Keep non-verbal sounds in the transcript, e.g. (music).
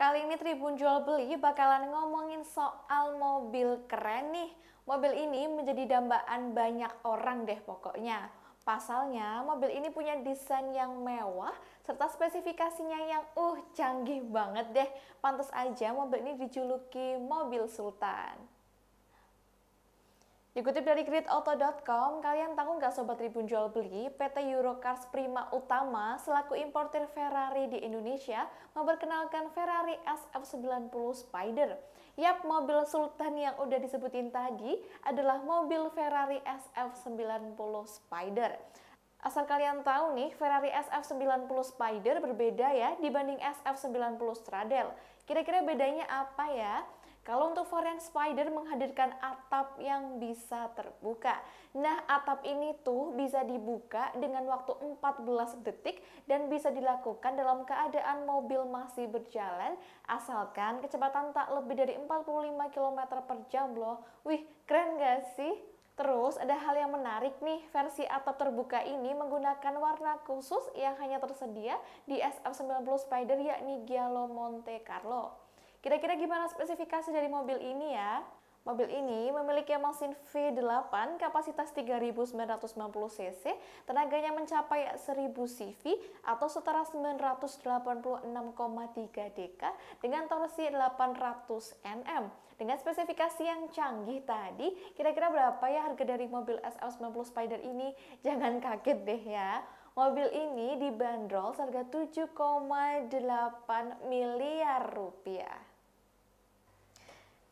Kali ini Tribun Jual Beli bakalan ngomongin soal mobil keren nih. Mobil ini menjadi dambaan banyak orang deh pokoknya. Pasalnya, mobil ini punya desain yang mewah serta spesifikasinya yang uh canggih banget deh. Pantas aja mobil ini dijuluki mobil sultan. Dikutip dari gridauto.com, kalian tahu nggak Sobat Tribun Jual Beli, PT Eurocars Prima Utama selaku importer Ferrari di Indonesia memperkenalkan Ferrari SF90 Spider. Yap, mobil Sultan yang udah disebutin tadi adalah mobil Ferrari SF90 Spider. Asal kalian tahu nih, Ferrari SF90 Spider berbeda ya dibanding SF90 Stradale. Kira-kira bedanya apa ya? Kalau untuk varian spider menghadirkan atap yang bisa terbuka. Nah, atap ini tuh bisa dibuka dengan waktu 14 detik dan bisa dilakukan dalam keadaan mobil masih berjalan asalkan kecepatan tak lebih dari 45 km per jam loh. Wih, keren gak sih? Terus ada hal yang menarik nih, versi atap terbuka ini menggunakan warna khusus yang hanya tersedia di SF90 Spider yakni Giallo Monte Carlo. Kira-kira gimana spesifikasi dari mobil ini ya? Mobil ini memiliki mesin V8 kapasitas 3990 cc, tenaganya mencapai 1000 CV atau setara 986,3 dk dengan torsi 800 Nm. Dengan spesifikasi yang canggih tadi, kira-kira berapa ya harga dari mobil SL90 Spider ini? (laughs) Jangan kaget deh ya. Mobil ini dibanderol seharga 7,8 miliar rupiah.